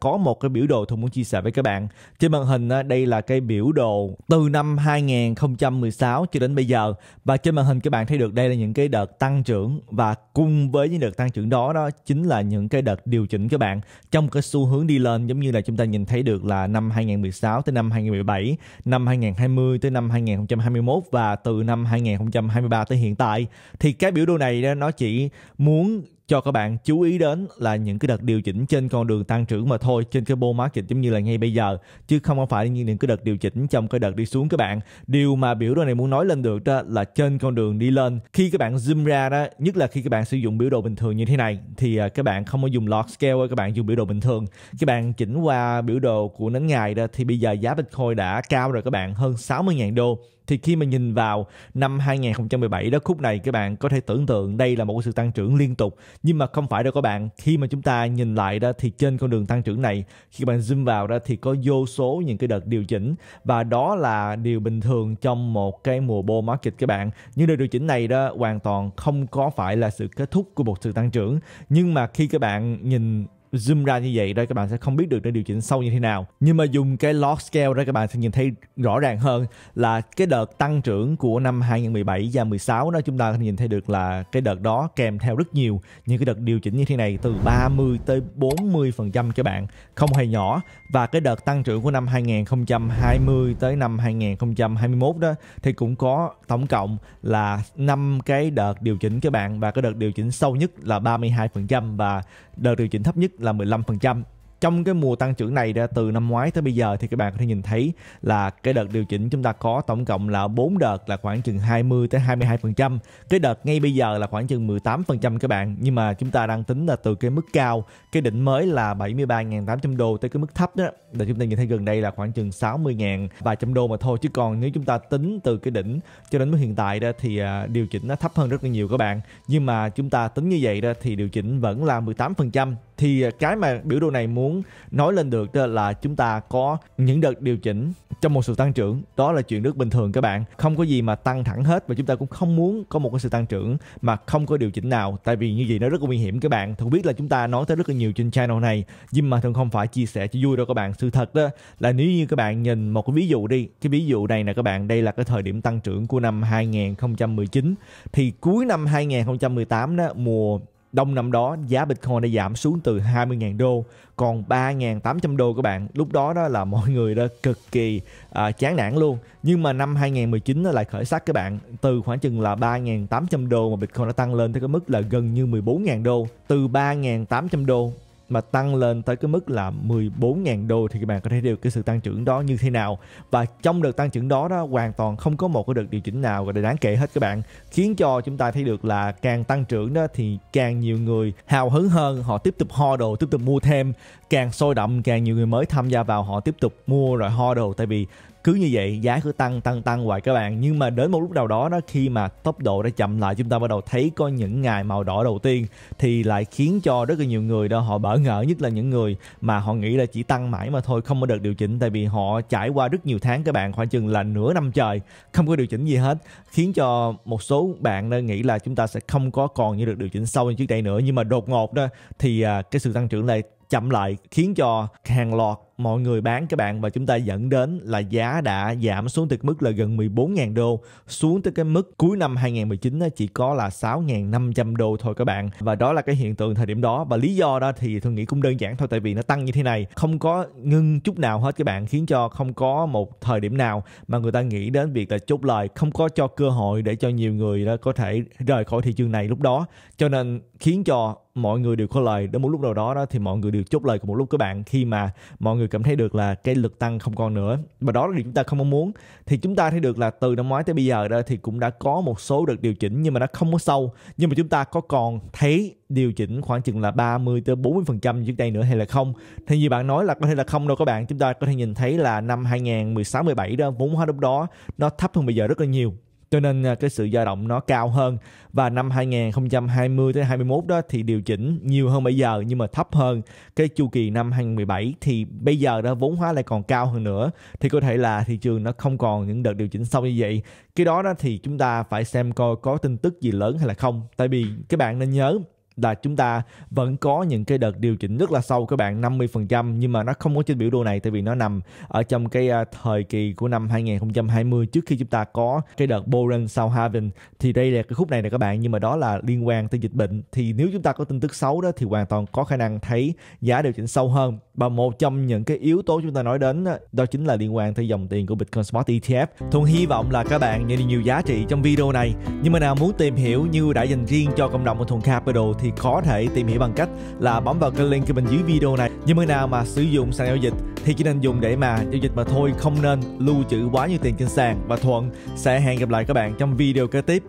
có một cái biểu đồ tôi muốn chia sẻ với các bạn. Trên màn hình đây là cái biểu đồ từ năm 2016 cho đến bây giờ và trên màn hình các bạn thấy được đây là những cái đợt tăng trưởng và cùng với những đợt tăng trưởng đó đó chính là những cái đợt điều chỉnh các bạn trong cái xu hướng đi lên giống như là chúng ta nhìn thấy được là năm 2016 tới năm 2017, năm 2020 tới năm 2021 và từ năm 2023 tới hiện tại thì cái biểu đồ này nó chỉ muốn cho các bạn chú ý đến là những cái đợt điều chỉnh trên con đường tăng trưởng mà thôi trên cái bull market giống như là ngay bây giờ chứ không phải như những cái đợt điều chỉnh trong cái đợt đi xuống các bạn điều mà biểu đồ này muốn nói lên được đó là trên con đường đi lên khi các bạn zoom ra đó nhất là khi các bạn sử dụng biểu đồ bình thường như thế này thì à, các bạn không có dùng log scale các bạn dùng biểu đồ bình thường các bạn chỉnh qua biểu đồ của nến ngày đó thì bây giờ giá bitcoin đã cao rồi các bạn hơn 60.000 đô thì khi mà nhìn vào năm 2017 đó khúc này các bạn có thể tưởng tượng đây là một sự tăng trưởng liên tục nhưng mà không phải đâu các bạn khi mà chúng ta nhìn lại đó thì trên con đường tăng trưởng này khi các bạn zoom vào đó thì có vô số những cái đợt điều chỉnh và đó là điều bình thường trong một cái mùa bull market các bạn nhưng đợt điều chỉnh này đó hoàn toàn không có phải là sự kết thúc của một sự tăng trưởng nhưng mà khi các bạn nhìn zoom ra như vậy đó các bạn sẽ không biết được để điều chỉnh sâu như thế nào nhưng mà dùng cái log scale đó các bạn sẽ nhìn thấy rõ ràng hơn là cái đợt tăng trưởng của năm 2017 và 16 đó chúng ta nhìn thấy được là cái đợt đó kèm theo rất nhiều những cái đợt điều chỉnh như thế này từ 30 tới 40 phần trăm các bạn không hề nhỏ và cái đợt tăng trưởng của năm 2020 tới năm 2021 đó thì cũng có tổng cộng là năm cái đợt điều chỉnh các bạn và cái đợt điều chỉnh sâu nhất là 32 phần trăm và đợt điều chỉnh thấp nhất là 15%. Trong cái mùa tăng trưởng này từ năm ngoái tới bây giờ thì các bạn có thể nhìn thấy là cái đợt điều chỉnh chúng ta có tổng cộng là 4 đợt là khoảng chừng 20 tới 22%. Cái đợt ngay bây giờ là khoảng chừng 18% các bạn, nhưng mà chúng ta đang tính là từ cái mức cao, cái đỉnh mới là 73.800 đô tới cái mức thấp đó là chúng ta nhìn thấy gần đây là khoảng chừng 60.000 vài trăm đô mà thôi chứ còn nếu chúng ta tính từ cái đỉnh cho đến mức hiện tại đó thì à, điều chỉnh nó thấp hơn rất là nhiều các bạn. Nhưng mà chúng ta tính như vậy đó thì điều chỉnh vẫn là 18% thì à, cái mà biểu đồ này muốn nói lên được đó là chúng ta có những đợt điều chỉnh trong một sự tăng trưởng đó là chuyện rất bình thường các bạn không có gì mà tăng thẳng hết và chúng ta cũng không muốn có một cái sự tăng trưởng mà không có điều chỉnh nào tại vì như vậy nó rất là nguy hiểm các bạn thường biết là chúng ta nói tới rất là nhiều trên channel này nhưng mà thường không phải chia sẻ cho vui đâu các bạn sự thật đó là nếu như các bạn nhìn một cái ví dụ đi cái ví dụ này nè các bạn đây là cái thời điểm tăng trưởng của năm 2019 thì cuối năm 2018 đó mùa Đông năm đó giá Bitcoin đã giảm xuống từ 20.000 đô còn 3.800 đô các bạn. Lúc đó đó là mọi người đã cực kỳ à, chán nản luôn. Nhưng mà năm 2019 nó lại khởi sắc các bạn. Từ khoảng chừng là 3.800 đô mà Bitcoin đã tăng lên tới cái mức là gần như 14.000 đô. Từ 3.800 đô mà tăng lên tới cái mức là 14.000 đô thì các bạn có thể được cái sự tăng trưởng đó như thế nào và trong đợt tăng trưởng đó đó hoàn toàn không có một cái đợt điều chỉnh nào gọi là đáng kể hết các bạn khiến cho chúng ta thấy được là càng tăng trưởng đó thì càng nhiều người hào hứng hơn họ tiếp tục ho đồ tiếp tục mua thêm càng sôi động càng nhiều người mới tham gia vào họ tiếp tục mua rồi ho đồ tại vì cứ như vậy giá cứ tăng tăng tăng hoài các bạn nhưng mà đến một lúc nào đó đó khi mà tốc độ đã chậm lại chúng ta bắt đầu thấy có những ngày màu đỏ đầu tiên thì lại khiến cho rất là nhiều người đó họ bỡ ngỡ nhất là những người mà họ nghĩ là chỉ tăng mãi mà thôi không có được điều chỉnh tại vì họ trải qua rất nhiều tháng các bạn khoảng chừng là nửa năm trời không có điều chỉnh gì hết khiến cho một số bạn đã nghĩ là chúng ta sẽ không có còn như được điều chỉnh sâu như trước đây nữa nhưng mà đột ngột đó thì à, cái sự tăng trưởng này chậm lại khiến cho hàng loạt mọi người bán các bạn và chúng ta dẫn đến là giá đã giảm xuống từ mức là gần 14.000 đô xuống tới cái mức cuối năm 2019 chỉ có là 6.500 đô thôi các bạn và đó là cái hiện tượng thời điểm đó và lý do đó thì tôi nghĩ cũng đơn giản thôi tại vì nó tăng như thế này không có ngưng chút nào hết các bạn khiến cho không có một thời điểm nào mà người ta nghĩ đến việc là chốt lời không có cho cơ hội để cho nhiều người đó có thể rời khỏi thị trường này lúc đó cho nên khiến cho mọi người đều có lời đến một lúc nào đó đó thì mọi người đều chốt lời cùng một lúc các bạn khi mà mọi người người cảm thấy được là cái lực tăng không còn nữa và đó là điều chúng ta không mong muốn thì chúng ta thấy được là từ năm ngoái tới bây giờ đó thì cũng đã có một số đợt điều chỉnh nhưng mà nó không có sâu nhưng mà chúng ta có còn thấy điều chỉnh khoảng chừng là 30 tới 40 phần trăm trước đây nữa hay là không thì như bạn nói là có thể là không đâu các bạn chúng ta có thể nhìn thấy là năm 2016 17 đó vốn hóa lúc đó nó thấp hơn bây giờ rất là nhiều cho nên à, cái sự dao động nó cao hơn và năm 2020 tới 21 đó thì điều chỉnh nhiều hơn bây giờ nhưng mà thấp hơn cái chu kỳ năm 2017 thì bây giờ đó vốn hóa lại còn cao hơn nữa thì có thể là thị trường nó không còn những đợt điều chỉnh sâu như vậy cái đó đó thì chúng ta phải xem coi có tin tức gì lớn hay là không tại vì các bạn nên nhớ là chúng ta vẫn có những cái đợt điều chỉnh rất là sâu các bạn 50% nhưng mà nó không có trên biểu đồ này tại vì nó nằm ở trong cái à, thời kỳ của năm 2020 trước khi chúng ta có cái đợt Boren sau Haven thì đây là cái khúc này nè các bạn nhưng mà đó là liên quan tới dịch bệnh thì nếu chúng ta có tin tức xấu đó thì hoàn toàn có khả năng thấy giá điều chỉnh sâu hơn và một trong những cái yếu tố chúng ta nói đến đó chính là liên quan tới dòng tiền của Bitcoin Spot ETF. Thuận hy vọng là các bạn nhận được nhiều giá trị trong video này. Nhưng mà nào muốn tìm hiểu như đã dành riêng cho cộng đồng của Thuận Capital thì thì có thể tìm hiểu bằng cách là bấm vào cái link bên dưới video này nhưng mà nào mà sử dụng sàn giao dịch thì chỉ nên dùng để mà giao dịch mà thôi không nên lưu trữ quá nhiều tiền trên sàn và thuận sẽ hẹn gặp lại các bạn trong video kế tiếp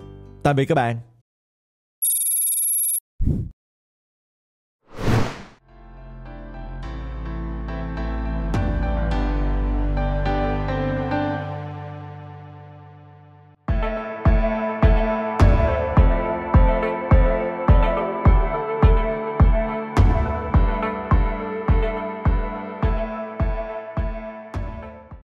tạm biệt các bạn